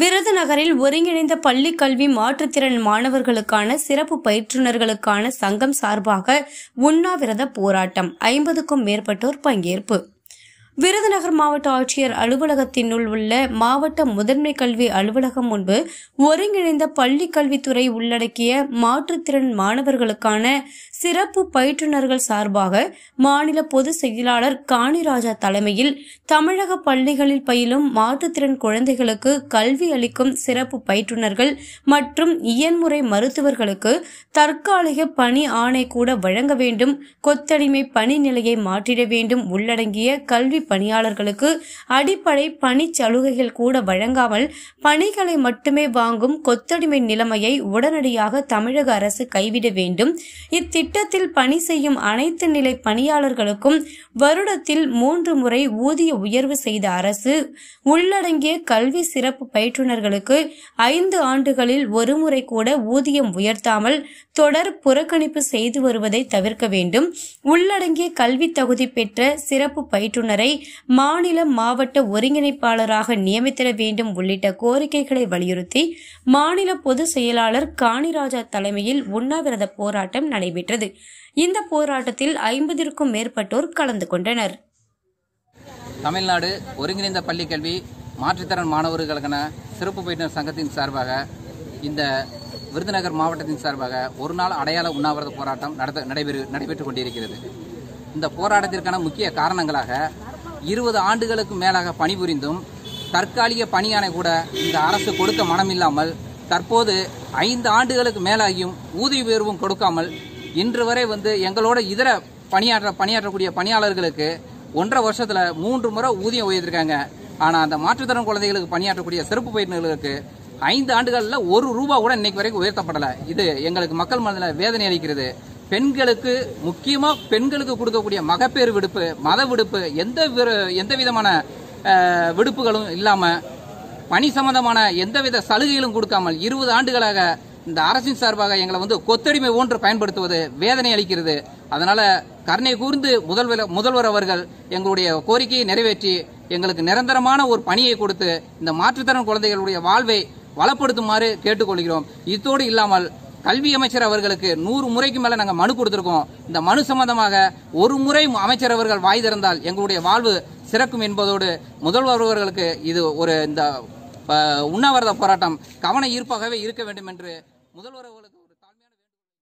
விருதுநகரில் ஒருங்கிணைந்த பள்ளி கல்வி மாற்றுத்திறன் மாணவர்களுக்கான சிறப்பு பயிற்றுநர்களுக்கான சங்கம் சார்பாக உண்ணாவிரத போராட்டம் ஐம்பதுக்கும் மேற்பட்டோர் பங்கேற்பு விருதுநகர் மாவட்ட ஆட்சியர் அலுவலகத்தினுள் உள்ள மாவட்ட முதன்மை கல்வி அலுவலகம் முன்பு ஒருங்கிணைந்த பள்ளி கல்வித்துறை உள்ளடக்கிய மாற்றுத்திறன் மாணவர்களுக்கான சிறப்பு பயிற்றுநர்கள் சார்பாக மாநில பொதுச் செயலாளர் காணிராஜா தலைமையில் தமிழக பள்ளிகளில் பயிலும் மாற்றுத்திறன் குழந்தைகளுக்கு கல்வி அளிக்கும் சிறப்பு பயிற்றுநர்கள் மற்றும் இயன்முறை மருத்துவர்களுக்கு தற்காலிக பணி ஆணை கூட வழங்க வேண்டும் கொத்தடிமை பணி நிலையை மாற்றிட வேண்டும் உள்ளடங்கிய கல்வி பணியாளர்களுக்கு அடிப்படை பணி சலுகைகள் கூட வழங்காமல் பணிகளை மட்டுமே வாங்கும் கொத்தடிமை நிலைமையை உடனடியாக தமிழக அரசு கைவிட வேண்டும் இத்திட்டத்தில் பணி செய்யும் அனைத்து நிலை பணியாளர்களுக்கும் வருடத்தில் மூன்று முறை ஊதிய உயர்வு செய்த அரசு உள்ளடங்கிய கல்வி சிறப்பு பயிற்றுநர்களுக்கு ஐந்து ஆண்டுகளில் ஒருமுறை கூட ஊதியம் உயர்த்தாமல் தொடர் புறக்கணிப்பு செய்து வருவதை தவிர்க்க வேண்டும் உள்ளடங்கிய கல்வி தகுதி பெற்ற சிறப்பு பயிற்றுநரை மாநில மாவட்ட ஒருங்கிணைப்பாளராக நியமித்திட வேண்டும் உள்ளிட்ட கோரிக்கைகளை வலியுறுத்தி மாநில பொதுச் செயலாளர் காணிராஜா தலைமையில் உண்ணாவிரத போராட்டம் நடைபெற்றது இந்த போராட்டத்தில் ஐம்பதிற்கும் மேற்பட்டோர் கலந்து கொண்டனர் தமிழ்நாடு ஒருங்கிணைந்த பள்ளிக்கல்வி மாற்றுத்திறன் மாணவர்களுக்கான சிறப்பு பயிற்சி சங்கத்தின் சார்பாக இந்த விருதுநகர் மாவட்டத்தின் சார்பாக ஒரு நாள் அடையாள உண்ணாவிரத போராட்டம் நடத்த நடைபெறு நடைபெற்று கொண்டிருக்கிறது இந்த போராட்டத்திற்கான முக்கிய காரணங்களாக இருபது ஆண்டுகளுக்கு மேலாக பணிபுரிந்தும் தற்காலிக பணியானை கூட இந்த அரசு கொடுக்க மனமில்லாமல் தற்போது ஐந்து ஆண்டுகளுக்கு மேலாகியும் ஊதிய உயர்வும் கொடுக்காமல் இன்று வரை வந்து எங்களோட இதர பணியாற்ற பணியாற்றக்கூடிய பணியாளர்களுக்கு ஒன்றரை வருஷத்தில் மூன்று முறை ஊதியம் உயர்த்திருக்காங்க ஆனால் அந்த மாற்றுத்திறன் குழந்தைகளுக்கு பணியாற்றக்கூடிய சிறப்பு பயிர்களுக்கு ஐந்து ஆண்டுகளில் ஒரு ரூபா கூட இன்னைக்கு வரைக்கும் உயர்த்தப்படலை இது எங்களுக்கு மக்கள் மனதில் வேதனை அளிக்கிறது பெண்களுக்கு முக்கியமாக பெண்களுக்கு கொடுக்கக்கூடிய மகப்பேறு விடுப்பு மத விடுப்பு எந்த எந்த விதமான விடுப்புகளும் இல்லாமல் பணி சம்பந்தமான எந்தவித சலுகைகளும் கொடுக்காமல் இருபது ஆண்டுகளாக இந்த அரசின் சார்பாக எங்களை வந்து கொத்தடிமை ஒன்று பயன்படுத்துவது வேதனை அளிக்கிறது அதனால கருணை கூர்ந்து முதல்வர் முதல்வர் அவர்கள் எங்களுடைய கோரிக்கையை நிறைவேற்றி எங்களுக்கு நிரந்தரமான ஒரு பணியை கொடுத்து இந்த மாற்றுத்திறன் குழந்தைகளுடைய வாழ்வை வளப்படுத்துமாறு கேட்டுக்கொள்கிறோம் இதோடு இல்லாமல் கல்வி அமைச்சர் அவர்களுக்கு நூறு முறைக்கு மேல நாங்கள் மனு கொடுத்திருக்கோம் இந்த மனு சம்பந்தமாக ஒரு முறை அமைச்சர் அவர்கள் வாய் திறந்தால் எங்களுடைய வாழ்வு சிறக்கும் என்பதோடு முதல்வர் அவர்களுக்கு இது ஒரு இந்த உண்ணாவிரத போராட்டம் கவன ஈர்ப்பாகவே இருக்க வேண்டும் என்று முதல்வர் அவர்களுக்கு